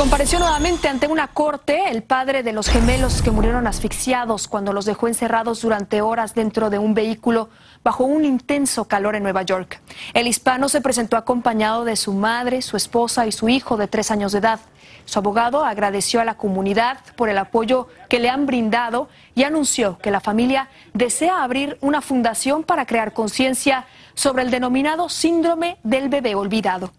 Compareció nuevamente ante una corte el padre de los gemelos que murieron asfixiados cuando los dejó encerrados durante horas dentro de un vehículo bajo un intenso calor en Nueva York. El hispano se presentó acompañado de su madre, su esposa y su hijo de tres años de edad. Su abogado agradeció a la comunidad por el apoyo que le han brindado y anunció que la familia desea abrir una fundación para crear conciencia sobre el denominado síndrome del bebé olvidado.